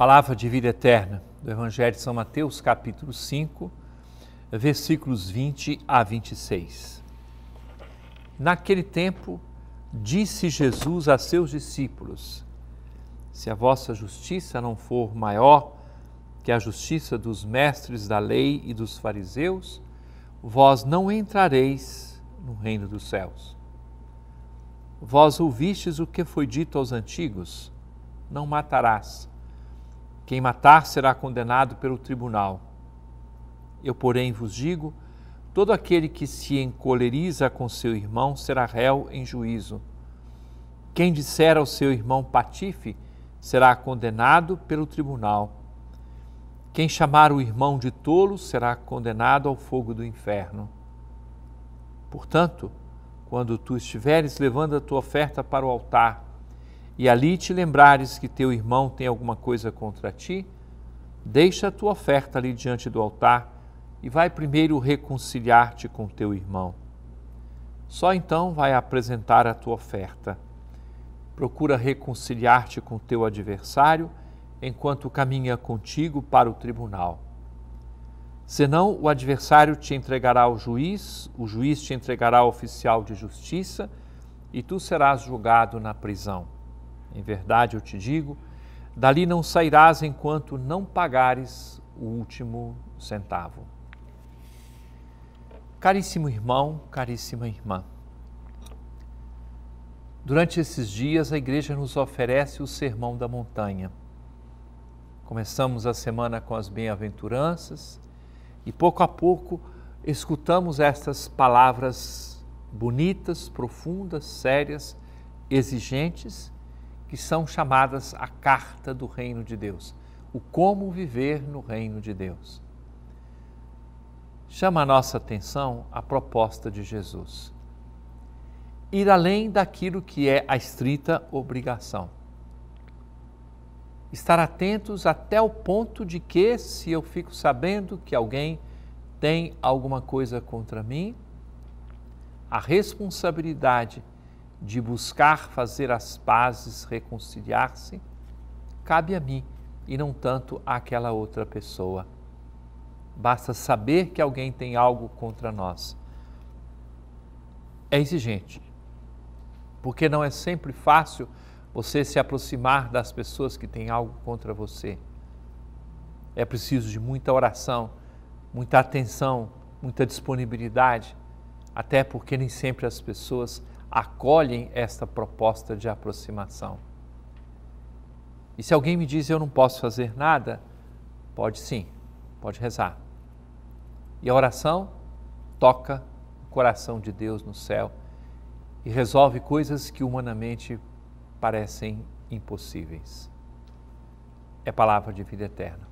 Palavra de vida eterna do Evangelho de São Mateus, capítulo 5, versículos 20 a 26. Naquele tempo, disse Jesus a seus discípulos: Se a vossa justiça não for maior que a justiça dos mestres da lei e dos fariseus, vós não entrareis no reino dos céus. Vós ouvistes o que foi dito aos antigos: Não matarás quem matar será condenado pelo tribunal. Eu, porém, vos digo: todo aquele que se encoleriza com seu irmão será réu em juízo. Quem disser ao seu irmão patife será condenado pelo tribunal. Quem chamar o irmão de tolo será condenado ao fogo do inferno. Portanto, quando tu estiveres levando a tua oferta para o altar, e ali te lembrares que teu irmão tem alguma coisa contra ti, deixa a tua oferta ali diante do altar e vai primeiro reconciliar-te com teu irmão. Só então vai apresentar a tua oferta. Procura reconciliar-te com teu adversário enquanto caminha contigo para o tribunal. Senão o adversário te entregará ao juiz, o juiz te entregará ao oficial de justiça e tu serás julgado na prisão. Em verdade eu te digo, dali não sairás enquanto não pagares o último centavo. Caríssimo irmão, caríssima irmã, durante esses dias a igreja nos oferece o Sermão da Montanha. Começamos a semana com as bem-aventuranças e pouco a pouco escutamos estas palavras bonitas, profundas, sérias, exigentes que são chamadas a carta do reino de Deus, o como viver no reino de Deus. Chama a nossa atenção a proposta de Jesus. Ir além daquilo que é a estrita obrigação. Estar atentos até o ponto de que, se eu fico sabendo que alguém tem alguma coisa contra mim, a responsabilidade de buscar fazer as pazes, reconciliar-se, cabe a mim e não tanto àquela outra pessoa. Basta saber que alguém tem algo contra nós. É exigente, porque não é sempre fácil você se aproximar das pessoas que têm algo contra você. É preciso de muita oração, muita atenção, muita disponibilidade, até porque nem sempre as pessoas acolhem esta proposta de aproximação. E se alguém me diz eu não posso fazer nada, pode sim, pode rezar. E a oração toca o coração de Deus no céu e resolve coisas que humanamente parecem impossíveis. É palavra de vida eterna.